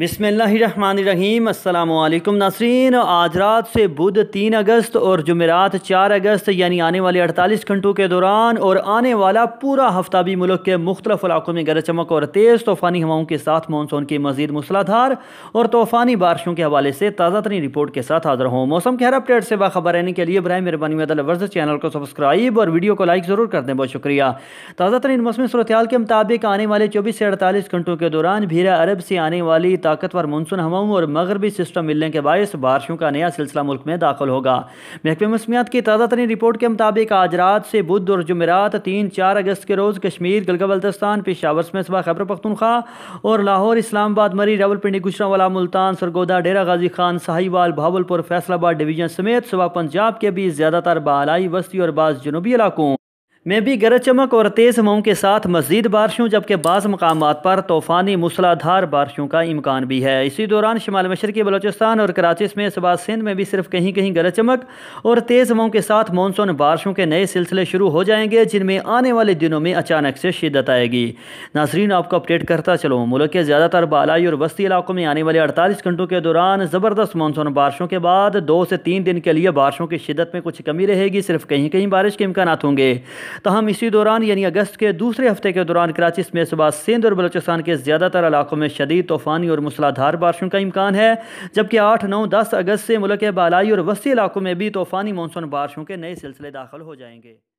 बिसमीम अल्लाम नासरीन आज रात से बुध तीन अगस्त और जुमेरात चार अगस्त यानी आने वाले अड़तालीस घंटों के दौरान और आने वाला पूरा हफ्ता भी मुल्क के मुख्तलिफ इलाकों में गरज चमक और तेज़ तूफ़ानी हवाओं के साथ मानसून की मजीद मूसलाधार और तूफ़ानी बारिशों के हवाले से ताज़ा तरीन रिपोर्ट के साथ हाजिर हूँ मौसम के हर अपडेट से बाखबर रहने के लिए बर मेहरबानी मदल वर्ज चैनल को सब्सक्राइब और वीडियो को लाइक ज़रूर कर दें बहुत शुक्रिया ताज़ा तरीन मौसम सूरत के मुताबिक आने वाले चौबीस से अड़तालीस घंटों के दौरान भीरा अरब से आने वाली ताकतवर मानसून हवाओं और मगरबी सिस्टम मिलने के बायस बारिशों का नया सिलसिला मुल्क में दाखिल होगा महकमे मौसमियात की ताज़ा तरीन रिपोर्ट के मुताबिक आज रात से बुध और जुमेरात तीन चार अगस्त के रोज़ कश्मीर गलगा बल्तस्तान पेशावर सुबह खैबर पख्तनख्वा और लाहौर इस्लामाबाद मरी रावलपिंडी गुजरावाला मुल्तान सरगोदा डेरा गाजी खान साहिवाल भावलपुर फैसलाबाद डिवीजन समेत सुबह पंजाब के भी ज़्यादातर बालाई वस्ती और बाज़ जनूबी इलाकों में भी गरज चमक और तेज़ हवाओं के साथ मजीद बारिशों जबकि बाज़ मकाम पर तूफ़ानी मूसलाधार बारिशों का इम्कान भी है इसी दौरान शमाल मशरकी बलोचिस्तान और कराची में सुबह सिंध में भी सिर्फ कहीं कहीं गरज चमक और तेज़ हवाओं के साथ मानसून बारिशों के नए सिलसिले शुरू हो जाएंगे जिनमें आने वाले दिनों में अचानक से शिदत आएगी नाजरीन आपको अपडेट करता चलो मुल्क के ज़्यादातर बालाई और वस्ती इलाकों में आने वाले अड़तालीस घंटों के दौरान ज़बरदस्त मानसून बारिशों के बाद दो से तीन दिन के लिए बारिशों की शिदत में कुछ कमी रहेगी सिर्फ कहीं कहीं बारिश के इम्कान होंगे तहम तो इसी दौरान यानी अगस्त के दूसरे हफ्ते के दौरान कराची में सुबह सिंध और बलोचिस्तान के ज़्यादातर इलाकों में शदीद तूफ़ानी और मूसलाधार बारिशों का इम्कान है जबकि आठ नौ दस अगस्त से मुल्क के बालाई और वसी इलाकों में भी तूफ़ानी मानसून बारिशों के नए सिलसिले दाखिल हो जाएंगे